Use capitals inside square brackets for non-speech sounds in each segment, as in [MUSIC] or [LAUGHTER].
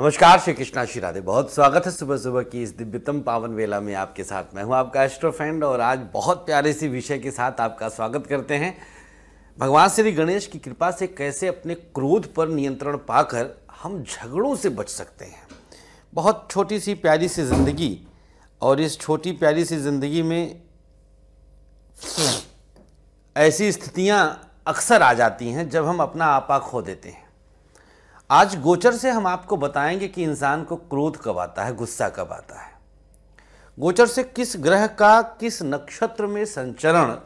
नमस्कार श्री कृष्णा श्री राधे बहुत स्वागत है सुबह सुबह की इस दिव्यतम पावन वेला में आपके साथ मैं हूं आपका एस्ट्रो फ्रेंड और आज बहुत प्यारे सी विषय के साथ आपका स्वागत करते हैं भगवान श्री गणेश की कृपा से कैसे अपने क्रोध पर नियंत्रण पाकर हम झगड़ों से बच सकते हैं बहुत छोटी सी प्यारी सी ज़िंदगी और इस छोटी प्यारी सी ज़िंदगी में ऐसी स्थितियाँ अक्सर आ जाती हैं जब हम अपना आपा खो देते हैं आज गोचर से हम आपको बताएंगे कि इंसान को क्रोध कब आता है गुस्सा कब आता है गोचर से किस ग्रह का किस नक्षत्र में संचरण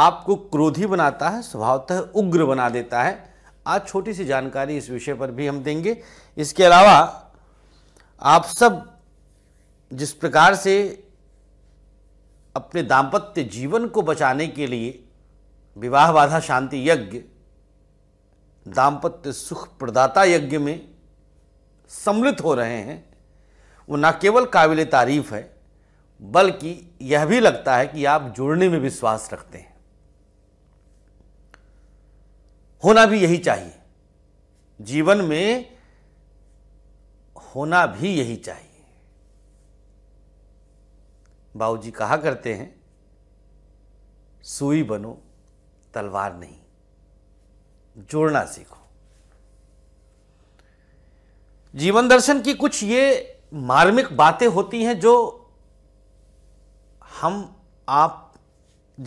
आपको क्रोधी बनाता है स्वभावतः उग्र बना देता है आज छोटी सी जानकारी इस विषय पर भी हम देंगे इसके अलावा आप सब जिस प्रकार से अपने दाम्पत्य जीवन को बचाने के लिए विवाह बाधा शांति यज्ञ दाम्पत्य सुख प्रदाता यज्ञ में सम्मिलित हो रहे हैं वो न केवल काबिल तारीफ है बल्कि यह भी लगता है कि आप जुड़ने में विश्वास रखते हैं होना भी यही चाहिए जीवन में होना भी यही चाहिए बाबू कहा करते हैं सुई बनो तलवार नहीं जोड़ना सीखो जीवन दर्शन की कुछ ये मार्मिक बातें होती हैं जो हम आप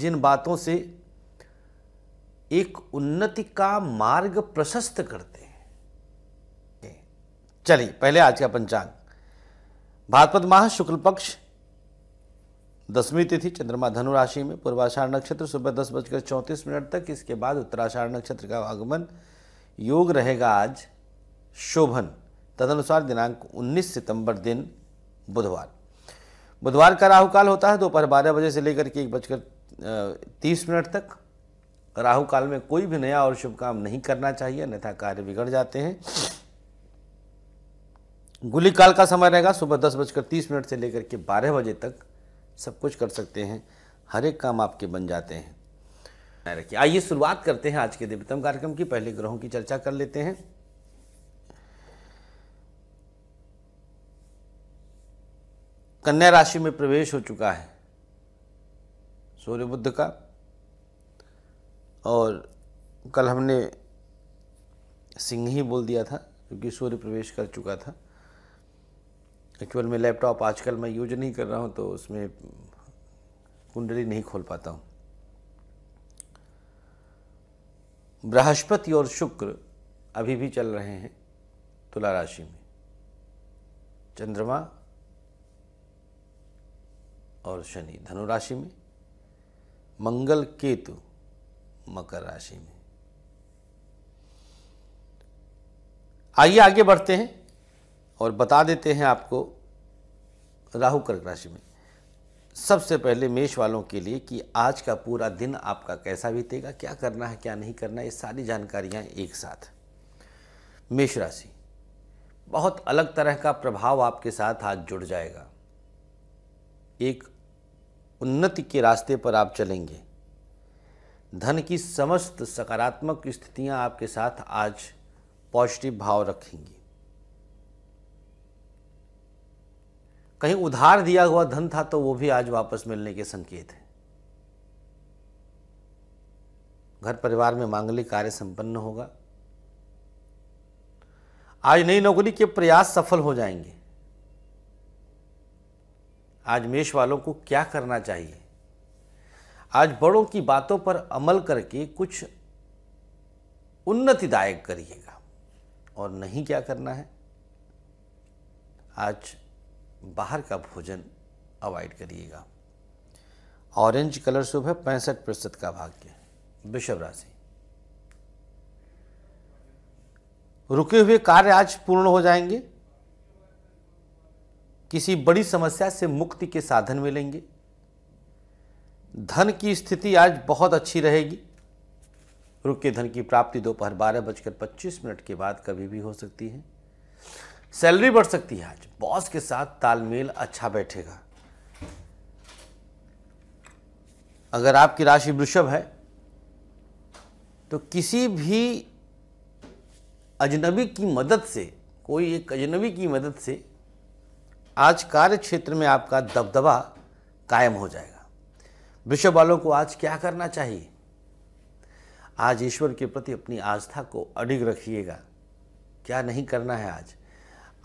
जिन बातों से एक उन्नति का मार्ग प्रशस्त करते हैं चलिए पहले आज का पंचांग भाद्रपद माह शुक्ल पक्ष दसवीं तिथि चंद्रमा धनु राशि में पूर्वाषाढ़ नक्षत्र सुबह दस बजकर चौंतीस मिनट तक इसके बाद उत्तराषाढ़ नक्षत्र का आगमन योग रहेगा आज शोभन तदनुसार दिनांक 19 सितंबर दिन बुधवार बुधवार का राहुकाल होता है दोपहर बारह बजे से लेकर के एक बजकर तीस मिनट तक राहु काल में कोई भी नया और शुभ काम नहीं करना चाहिए अन्यथा कार्य बिगड़ जाते हैं गुली काल का समय रहेगा सुबह दस बजकर तीस मिनट से लेकर के बारह बजे तक सब कुछ कर सकते हैं हर एक काम आपके बन जाते हैं रखिए आइए शुरुआत करते हैं आज के दिव्यतम कार्यक्रम की पहले ग्रहों की चर्चा कर लेते हैं कन्या राशि में प्रवेश हो चुका है सूर्य बुद्ध का और कल हमने सिंह ही बोल दिया था क्योंकि सूर्य प्रवेश कर चुका था एक्चुअल में लैपटॉप आजकल मैं यूज नहीं कर रहा हूँ तो उसमें कुंडली नहीं खोल पाता हूँ बृहस्पति और शुक्र अभी भी चल रहे हैं तुला राशि में चंद्रमा और शनि धनु राशि में मंगल केतु मकर राशि में आइए आगे बढ़ते हैं और बता देते हैं आपको राहु कर्क राशि में सबसे पहले मेष वालों के लिए कि आज का पूरा दिन आपका कैसा बीतेगा क्या करना है क्या नहीं करना है ये सारी जानकारियाँ एक साथ मेष राशि बहुत अलग तरह का प्रभाव आपके साथ आज जुड़ जाएगा एक उन्नति के रास्ते पर आप चलेंगे धन की समस्त सकारात्मक स्थितियां आपके साथ आज पॉजिटिव भाव रखेंगी कहीं उधार दिया हुआ धन था तो वो भी आज वापस मिलने के संकेत है घर परिवार में मांगलिक कार्य संपन्न होगा आज नई नौकरी के प्रयास सफल हो जाएंगे आज मेष वालों को क्या करना चाहिए आज बड़ों की बातों पर अमल करके कुछ उन्नतिदायक करिएगा और नहीं क्या करना है आज बाहर का भोजन अवॉइड करिएगा ऑरेंज कलर शुभ है पैंसठ प्रतिशत का भाग्य वृषभ राशि रुके हुए कार्य आज पूर्ण हो जाएंगे किसी बड़ी समस्या से मुक्ति के साधन मिलेंगे धन की स्थिति आज बहुत अच्छी रहेगी रुके धन की प्राप्ति दोपहर बारह बजकर पच्चीस मिनट के बाद कभी भी हो सकती है सैलरी बढ़ सकती है आज बॉस के साथ तालमेल अच्छा बैठेगा अगर आपकी राशि वृषभ है तो किसी भी अजनबी की मदद से कोई एक अजनबी की मदद से आज कार्य क्षेत्र में आपका दबदबा कायम हो जाएगा वृषभ वालों को आज क्या करना चाहिए आज ईश्वर के प्रति अपनी आस्था को अडिग रखिएगा क्या नहीं करना है आज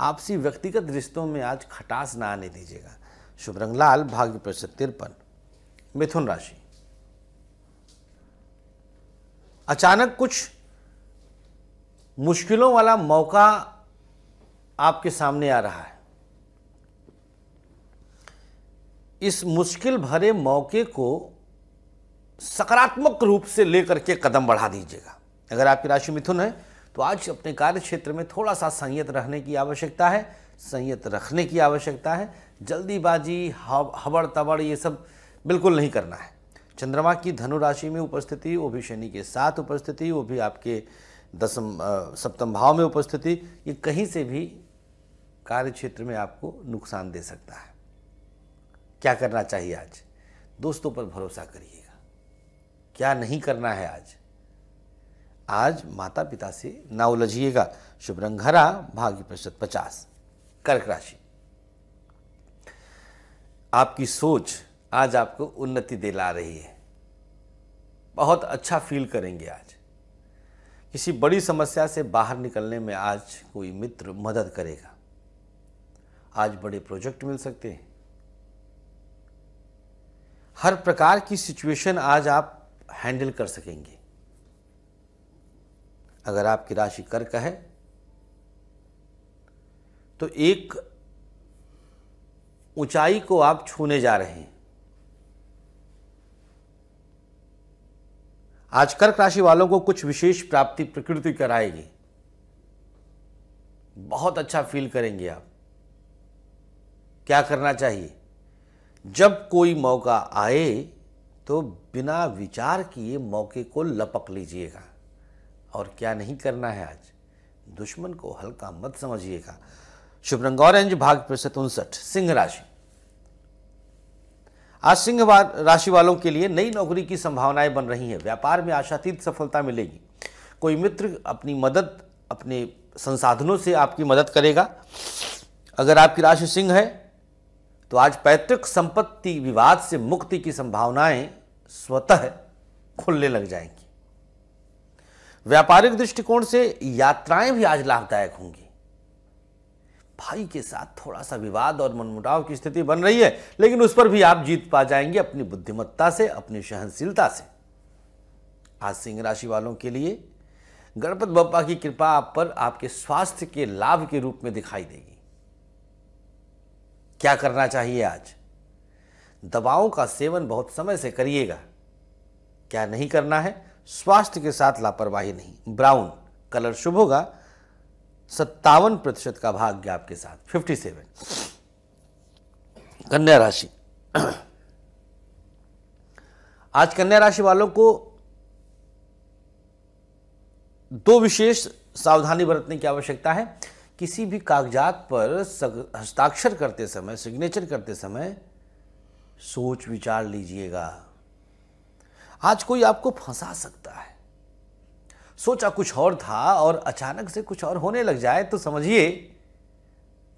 आपसी व्यक्तिगत रिश्तों में आज खटास ना आने दीजिएगा शुभ रंग लाल भाग्य प्रतिशत तिरपन मिथुन राशि अचानक कुछ मुश्किलों वाला मौका आपके सामने आ रहा है इस मुश्किल भरे मौके को सकारात्मक रूप से लेकर के कदम बढ़ा दीजिएगा अगर आपकी राशि मिथुन है तो आज अपने कार्य क्षेत्र में थोड़ा सा संयत रहने की आवश्यकता है संयत रखने की आवश्यकता है जल्दीबाजी हबड़ तबड़ ये सब बिल्कुल नहीं करना है चंद्रमा की धनु राशि में उपस्थिति वो भी शनि के साथ उपस्थिति वो भी आपके दसम सप्तम भाव में उपस्थिति ये कहीं से भी कार्य क्षेत्र में आपको नुकसान दे सकता है क्या करना चाहिए आज दोस्तों पर भरोसा करिएगा क्या नहीं करना है आज आज माता पिता से ना उलझिएगा शुभ रंग हरा भाग्य प्रतिशत पचास कर्क राशि आपकी सोच आज आपको उन्नति दिला रही है बहुत अच्छा फील करेंगे आज किसी बड़ी समस्या से बाहर निकलने में आज कोई मित्र मदद करेगा आज बड़े प्रोजेक्ट मिल सकते हैं हर प्रकार की सिचुएशन आज आप हैंडल कर सकेंगे अगर आपकी राशि कर्क है तो एक ऊंचाई को आप छूने जा रहे हैं आज कर्क राशि वालों को कुछ विशेष प्राप्ति प्रकृति कराएगी बहुत अच्छा फील करेंगे आप क्या करना चाहिए जब कोई मौका आए तो बिना विचार किए मौके को लपक लीजिएगा और क्या नहीं करना है आज दुश्मन को हल्का मत समझिएगा शुभ रंग ऑरेंज भाग प्रतिशत उनसठ सिंह राशि आज सिंह राशि वालों के लिए नई नौकरी की संभावनाएं बन रही हैं व्यापार में आशातीत सफलता मिलेगी कोई मित्र अपनी मदद अपने संसाधनों से आपकी मदद करेगा अगर आपकी राशि सिंह है तो आज पैतृक संपत्ति विवाद से मुक्ति की संभावनाएं स्वतः खुलने लग जाएंगी व्यापारिक दृष्टिकोण से यात्राएं भी आज लाभदायक होंगी भाई के साथ थोड़ा सा विवाद और मनमुटाव की स्थिति बन रही है लेकिन उस पर भी आप जीत पा जाएंगे अपनी बुद्धिमत्ता से अपनी सहनशीलता से आज सिंह राशि वालों के लिए गणपत बप्पा की कृपा आप पर आपके स्वास्थ्य के लाभ के रूप में दिखाई देगी क्या करना चाहिए आज दवाओं का सेवन बहुत समय से करिएगा क्या नहीं करना है स्वास्थ्य के साथ लापरवाही नहीं ब्राउन कलर शुभ होगा सत्तावन प्रतिशत का भाग्य आपके साथ फिफ्टी सेवन कन्या राशि आज कन्या राशि वालों को दो विशेष सावधानी बरतने की आवश्यकता है किसी भी कागजात पर हस्ताक्षर करते समय सिग्नेचर करते समय सोच विचार लीजिएगा आज कोई आपको फंसा सकता है सोचा कुछ और था और अचानक से कुछ और होने लग जाए तो समझिए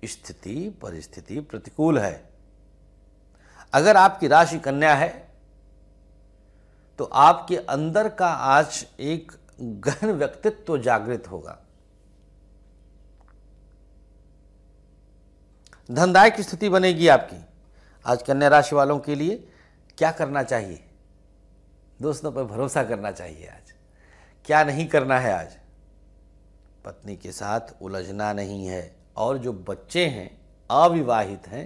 स्थिति परिस्थिति प्रतिकूल है अगर आपकी राशि कन्या है तो आपके अंदर का आज एक गहन व्यक्तित्व जागृत होगा धनदायक स्थिति बनेगी आपकी आज कन्या राशि वालों के लिए क्या करना चाहिए दोस्तों पर भरोसा करना चाहिए आज क्या नहीं करना है आज पत्नी के साथ उलझना नहीं है और जो बच्चे हैं अविवाहित हैं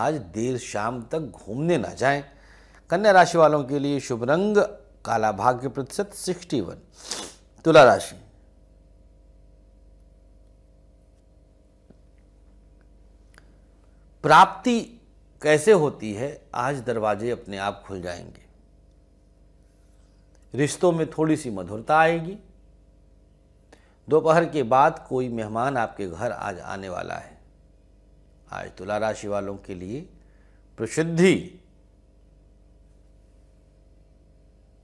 आज देर शाम तक घूमने ना जाएं कन्या राशि वालों के लिए शुभ रंग काला भाग्य प्रतिशत सिक्सटी वन तुला राशि प्राप्ति कैसे होती है आज दरवाजे अपने आप खुल जाएंगे रिश्तों में थोड़ी सी मधुरता आएगी दोपहर के बाद कोई मेहमान आपके घर आज आने वाला है आज तुला राशि वालों के लिए प्रसिद्धि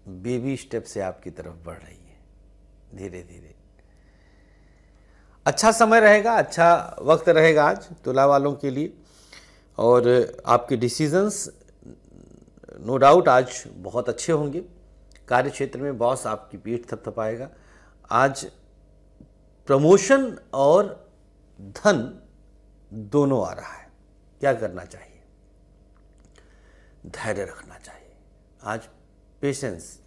बेबी स्टेप से आपकी तरफ बढ़ रही है धीरे धीरे अच्छा समय रहेगा अच्छा वक्त रहेगा आज तुला वालों के लिए और आपके डिसीजंस नो डाउट आज बहुत अच्छे होंगे कार्य क्षेत्र में बॉस आपकी पीठ थपथपाएगा आज प्रमोशन और धन दोनों आ रहा है क्या करना चाहिए धैर्य रखना चाहिए आज पेशेंस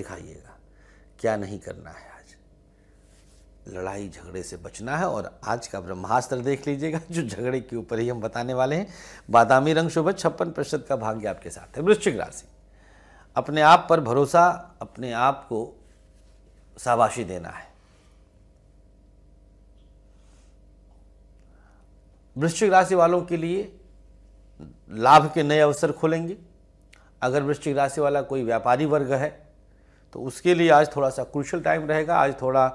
दिखाइएगा क्या नहीं करना है आज लड़ाई झगड़े से बचना है और आज का ब्रह्मास्त्र देख लीजिएगा जो झगड़े के ऊपर ही हम बताने वाले हैं बादामी रंग शोभा छप्पन प्रतिशत का भाग्य आपके साथ है वृश्चिक राशि अपने आप पर भरोसा अपने आप को शाबाशी देना है वृश्चिक राशि वालों के लिए लाभ के नए अवसर खोलेंगे अगर वृश्चिक राशि वाला कोई व्यापारी वर्ग है तो उसके लिए आज थोड़ा सा क्रुशियल टाइम रहेगा आज थोड़ा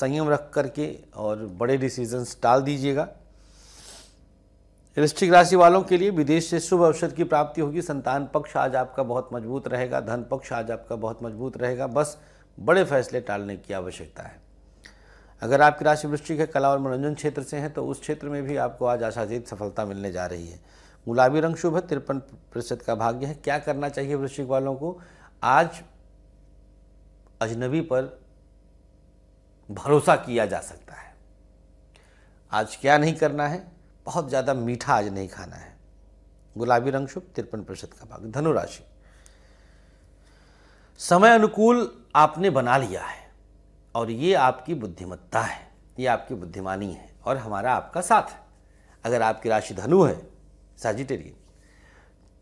संयम रख करके और बड़े डिसीजंस टाल दीजिएगा वृश्चिक राशि वालों के लिए विदेश से शुभ अवसर की प्राप्ति होगी संतान पक्ष आज आपका बहुत मजबूत रहेगा धन पक्ष आज आपका बहुत मजबूत रहेगा बस बड़े फैसले टालने की आवश्यकता है अगर आपकी राशि वृश्चिक है कला और मनोरंजन क्षेत्र से हैं तो उस क्षेत्र में भी आपको आज आशाजीत सफलता मिलने जा रही है गुलाबी रंग शुभ है तिरपन प्रतिशत का भाग्य है क्या करना चाहिए वृश्चिक वालों को आज अजनबी पर भरोसा किया जा सकता है आज क्या नहीं करना है बहुत ज़्यादा मीठा आज नहीं खाना है गुलाबी रंग शुभ तिरपन प्रतिशत का भाग धनुराशि समय अनुकूल आपने बना लिया है और ये आपकी बुद्धिमत्ता है ये आपकी बुद्धिमानी है और हमारा आपका साथ है अगर आपकी राशि धनु है साजिटेरियन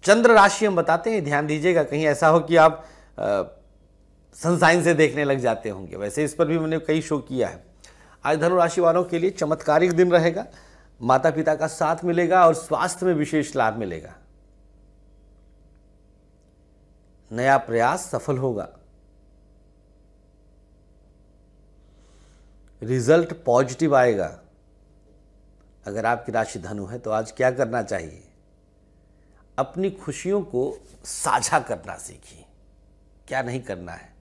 चंद्र राशि हम बताते हैं ध्यान दीजिएगा कहीं ऐसा हो कि आप सनसाइन से देखने लग जाते होंगे वैसे इस पर भी मैंने कई शो किया है आज धनु राशि वालों के लिए चमत्कारिक दिन रहेगा माता पिता का साथ मिलेगा और स्वास्थ्य में विशेष लाभ मिलेगा नया प्रयास सफल होगा रिजल्ट पॉजिटिव आएगा अगर आपकी राशि धनु है तो आज क्या करना चाहिए अपनी खुशियों को साझा करना सीखिए क्या नहीं करना है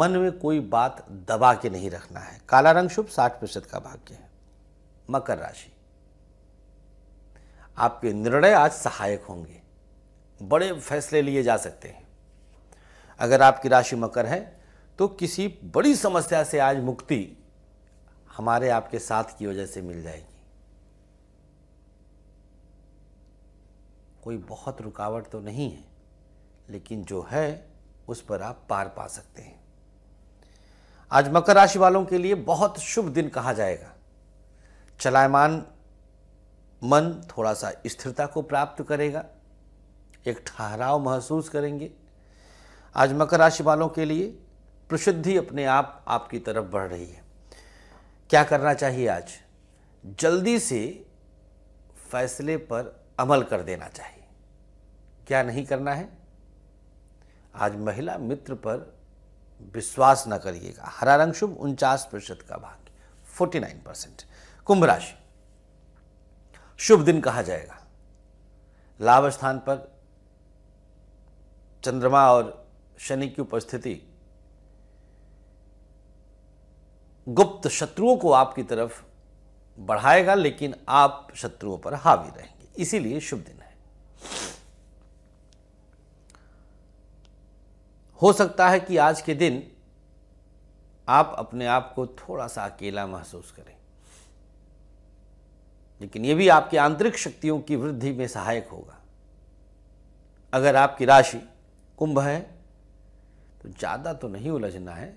मन में कोई बात दबा के नहीं रखना है काला रंग शुभ साठ प्रतिशत का भाग्य है मकर राशि आपके निर्णय आज सहायक होंगे बड़े फैसले लिए जा सकते हैं अगर आपकी राशि मकर है तो किसी बड़ी समस्या से आज मुक्ति हमारे आपके साथ की वजह से मिल जाएगी कोई बहुत रुकावट तो नहीं है लेकिन जो है उस पर आप पार पा सकते हैं आज मकर राशि वालों के लिए बहुत शुभ दिन कहा जाएगा चलायमान मन थोड़ा सा स्थिरता को प्राप्त करेगा एक ठहराव महसूस करेंगे आज मकर राशि वालों के लिए प्रसिद्धि अपने आप आपकी तरफ बढ़ रही है क्या करना चाहिए आज जल्दी से फैसले पर अमल कर देना चाहिए क्या नहीं करना है आज महिला मित्र पर विश्वास न करिएगा हरा रंग शुभ उनचास प्रतिशत का भाग्य फोर्टी नाइन परसेंट कुंभ राशि शुभ दिन कहा जाएगा लाभ स्थान पर चंद्रमा और शनि की उपस्थिति गुप्त शत्रुओं को आपकी तरफ बढ़ाएगा लेकिन आप शत्रुओं पर हावी रहेंगे इसीलिए शुभ दिन है हो सकता है कि आज के दिन आप अपने आप को थोड़ा सा अकेला महसूस करें लेकिन ये भी आपकी आंतरिक शक्तियों की वृद्धि में सहायक होगा अगर आपकी राशि कुंभ है तो ज़्यादा तो नहीं उलझना है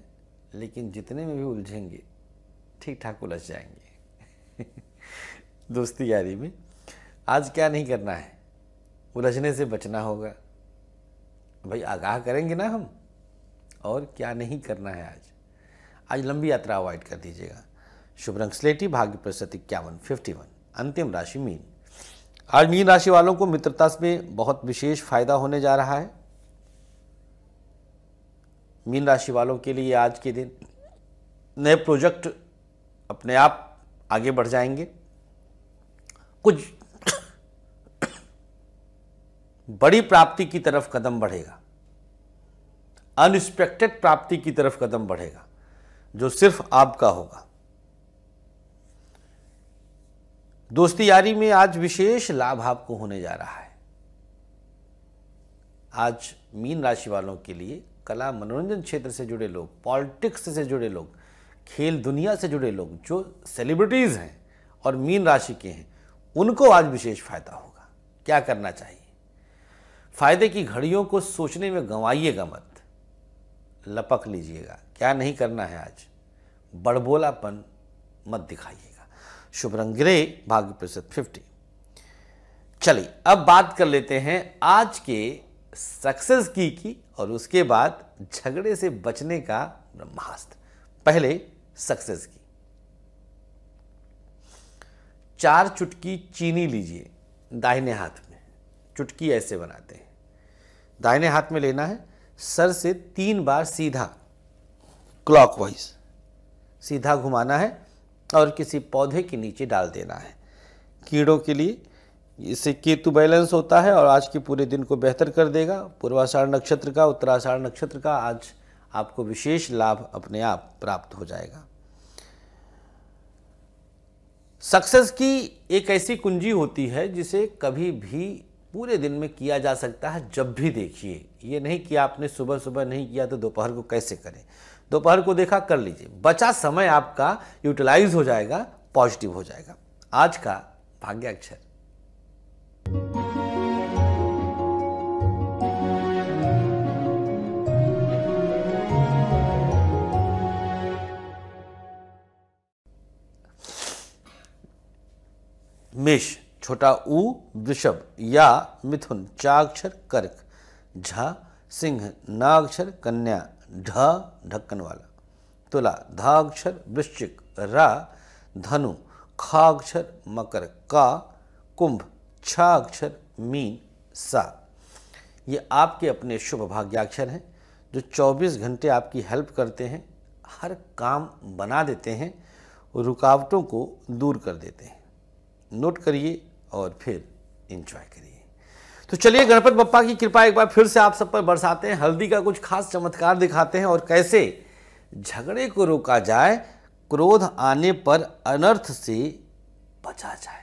लेकिन जितने में भी उलझेंगे ठीक ठाक उलझ जाएंगे [LAUGHS] दोस्ती यारी में आज क्या नहीं करना है उलझने से बचना होगा भाई आगाह करेंगे ना हम और क्या नहीं करना है आज आज लंबी यात्रा अवॉइड कर दीजिएगा शुभ रंग स्लेटी भाग्य प्रस्तुति इक्यावन फिफ्टी वन अंतिम राशि मीन आज मीन राशि वालों को मित्रता में बहुत विशेष फायदा होने जा रहा है मीन राशि वालों के लिए आज के दिन नए प्रोजेक्ट अपने आप आगे बढ़ जाएंगे कुछ बड़ी प्राप्ति की तरफ कदम बढ़ेगा अनएक्सपेक्टेड प्राप्ति की तरफ कदम बढ़ेगा जो सिर्फ आपका होगा दोस्ती यारी में आज विशेष लाभ आपको होने जा रहा है आज मीन राशि वालों के लिए कला मनोरंजन क्षेत्र से जुड़े लोग पॉलिटिक्स से जुड़े लोग खेल दुनिया से जुड़े लोग जो सेलिब्रिटीज़ हैं और मीन राशि के हैं उनको आज विशेष फायदा होगा क्या करना चाहिए फायदे की घड़ियों को सोचने में गंवाइएगा मत लपक लीजिएगा क्या नहीं करना है आज बड़बोलापन मत दिखाइए शुभरंग ग्रे भाग्य प्रतिशत फिफ्टी चलिए अब बात कर लेते हैं आज के सक्सेस की की और उसके बाद झगड़े से बचने का ब्रह्मास्त्र पहले सक्सेस की चार चुटकी चीनी लीजिए दाहिने हाथ में चुटकी ऐसे बनाते हैं दाहिने हाथ में लेना है सर से तीन बार सीधा क्लॉकवाइज सीधा घुमाना है और किसी पौधे के नीचे डाल देना है कीड़ों के लिए इससे केतु बैलेंस होता है और आज के पूरे दिन को बेहतर कर देगा पूर्वाषाढ़ नक्षत्र का उत्तराषाढ़ नक्षत्र का आज आपको विशेष लाभ अपने आप प्राप्त हो जाएगा सक्सेस की एक ऐसी कुंजी होती है जिसे कभी भी पूरे दिन में किया जा सकता है जब भी देखिए ये नहीं कि आपने सुबह सुबह नहीं किया तो दोपहर को कैसे करें दोपहर को देखा कर लीजिए बचा समय आपका यूटिलाइज हो जाएगा पॉजिटिव हो जाएगा आज का भाग्याक्षर मेष छोटा ऊ वृषभ या मिथुन चाक्षर कर्क झा सिंह नाक्षर कन्या ढ ढक्कन वाला तुला धा अक्षर वृश्चिक रा धनु खा अक्षर मकर का कुंभ छ अक्षर मीन सा ये आपके अपने शुभ भाग्याक्षर हैं जो 24 घंटे आपकी हेल्प करते हैं हर काम बना देते हैं रुकावटों को दूर कर देते हैं नोट करिए और फिर इन्जॉय करिए तो चलिए गणपत बप्पा की कृपा एक बार फिर से आप सब पर बरसाते हैं हल्दी का कुछ खास चमत्कार दिखाते हैं और कैसे झगड़े को रोका जाए क्रोध आने पर अनर्थ से बचा जाए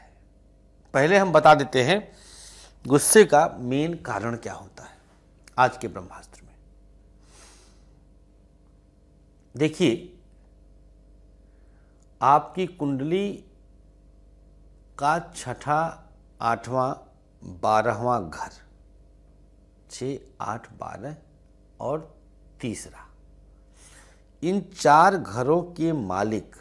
पहले हम बता देते हैं गुस्से का मेन कारण क्या होता है आज के ब्रह्मास्त्र में देखिए आपकी कुंडली का छठा आठवां बारहवा घर छ आठ बारह और तीसरा इन चार घरों के मालिक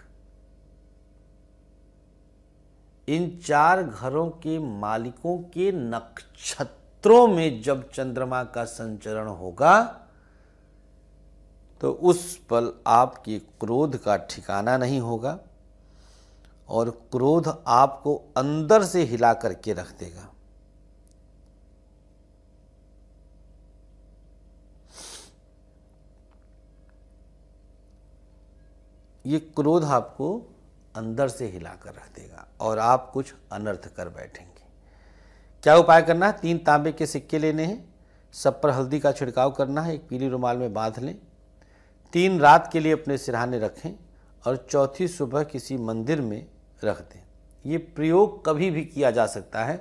इन चार घरों के मालिकों के नक्षत्रों में जब चंद्रमा का संचरण होगा तो उस पल आपके क्रोध का ठिकाना नहीं होगा और क्रोध आपको अंदर से हिला करके रख देगा ये क्रोध आपको अंदर से हिला कर रख देगा और आप कुछ अनर्थ कर बैठेंगे क्या उपाय करना है तीन तांबे के सिक्के लेने हैं सब पर हल्दी का छिड़काव करना है एक पीली रुमाल में बांध लें तीन रात के लिए अपने सिरहाने रखें और चौथी सुबह किसी मंदिर में रख दें ये प्रयोग कभी भी किया जा सकता है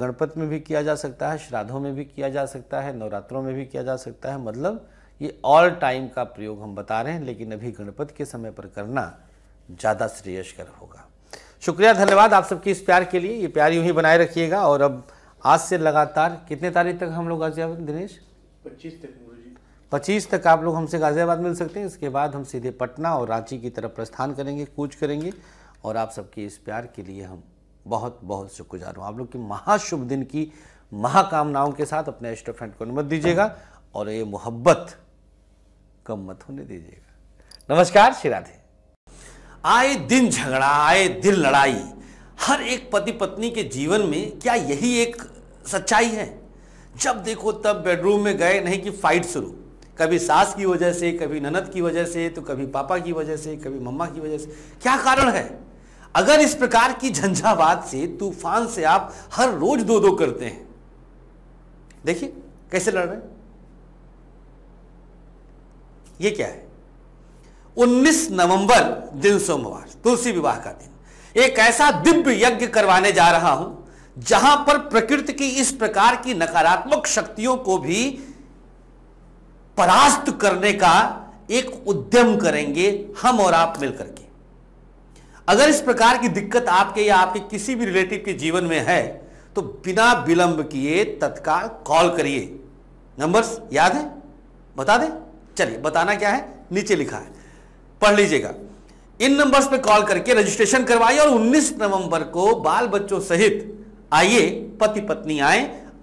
गणपत में भी किया जा सकता है श्राद्धों में भी किया जा सकता है नवरात्रों में भी किया जा सकता है मतलब ये ऑल टाइम का प्रयोग हम बता रहे हैं लेकिन अभी गणपति के समय पर करना ज़्यादा श्रेयस्कर होगा शुक्रिया धन्यवाद आप सबकी इस प्यार के लिए ये प्यार यूँ ही बनाए रखिएगा और अब आज से लगातार कितने तारीख तक हम लोग गाजियाबाद दिनेश पच्चीस तक पच्चीस तक आप लोग हमसे गाजियाबाद मिल सकते हैं इसके बाद हम सीधे पटना और रांची की तरफ प्रस्थान करेंगे कूच करेंगे और आप सबके इस प्यार के लिए हम बहुत बहुत शुक्रगुजार हूँ आप लोग की महाशुभ दिन की महाकामनाओं के साथ अपने एस्टो फ्रेंड को अनुमत दीजिएगा और ये मोहब्बत कम मत होने दीजिएगा नमस्कार श्री राधे आए दिन झगड़ा आए दिन लड़ाई हर एक पति पत्नी के जीवन में क्या यही एक सच्चाई है जब देखो तब बेडरूम में गए नहीं कि फाइट शुरू कभी सास की वजह से कभी ननद की वजह से तो कभी पापा की वजह से कभी मम्मा की वजह से क्या कारण है अगर इस प्रकार की झंझावात से तूफान से आप हर रोज दो दो करते हैं देखिए कैसे लड़ रहे हैं ये क्या है 19 नवंबर दिन सोमवार तुलसी विवाह का दिन एक ऐसा दिव्य यज्ञ करवाने जा रहा हूं जहां पर प्रकृति की इस प्रकार की नकारात्मक शक्तियों को भी परास्त करने का एक उद्यम करेंगे हम और आप मिलकर के अगर इस प्रकार की दिक्कत आपके या आपके किसी भी रिलेटिव के जीवन में है तो बिना विलंब किए तत्काल कॉल करिए नंबर्स याद है बता दें चलिए बताना क्या है नीचे लिखा है पढ़ लीजिएगा इन नंबर्स पे कॉल करके रजिस्ट्रेशन करवाइए और 19 नवंबर को बाल बच्चों सहित आइए पति पत्नी आए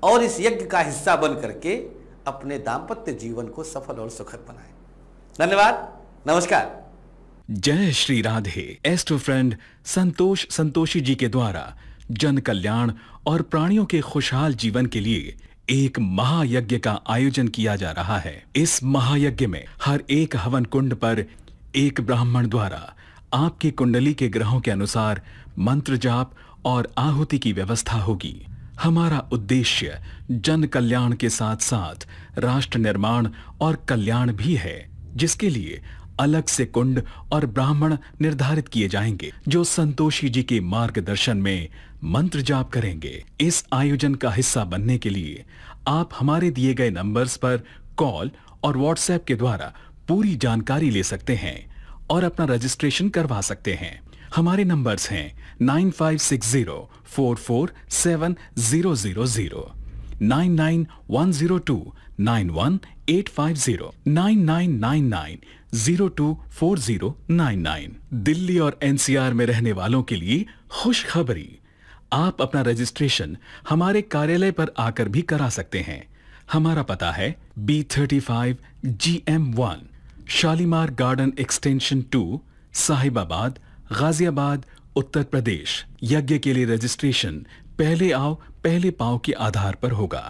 और इस यज्ञ का हिस्सा बन करके अपने दाम्पत्य जीवन को सफल और सुखद बनाए धन्यवाद नमस्कार जय श्री राधे एस्ट्रो फ्रेंड संतोष संतोषी जी के द्वारा जन कल्याण और प्राणियों के खुशहाल जीवन के लिए एक महायज्ञ का आयोजन किया जा रहा है इस महायज्ञ में हर एक हवन कुंड पर एक ब्राह्मण द्वारा आपकी कुंडली के ग्रहों के अनुसार मंत्र जाप और आहुति की व्यवस्था होगी हमारा उद्देश्य जन कल्याण के साथ साथ राष्ट्र निर्माण और कल्याण भी है जिसके लिए अलग से कुंड और ब्राह्मण निर्धारित किए जाएंगे जो संतोषी जी के मार्गदर्शन में मंत्र जाप करेंगे इस आयोजन का हिस्सा बनने के लिए आप हमारे दिए गए नंबर्स पर कॉल और व्हाट्सएप के द्वारा पूरी जानकारी ले सकते हैं और अपना रजिस्ट्रेशन करवा सकते हैं हमारे नंबर्स हैं nine five six zero four four seven zero zero zero nine nine one zero two nine one eight five zero nine nine nine nine zero two four zero nine nine Delhi और NCR में रहने वालों के लिए खुशखबरी आप अपना registration हमारे कार्यालय पर आकर भी करा सकते हैं हमारा पता है B thirty five G M one Shalimar garden extension two Sahibabad Ghaziabad Uttar Pradesh यज्ञ के लिए रजिस्ट्रेशन पहले आओ पहले पाओ के आधार पर होगा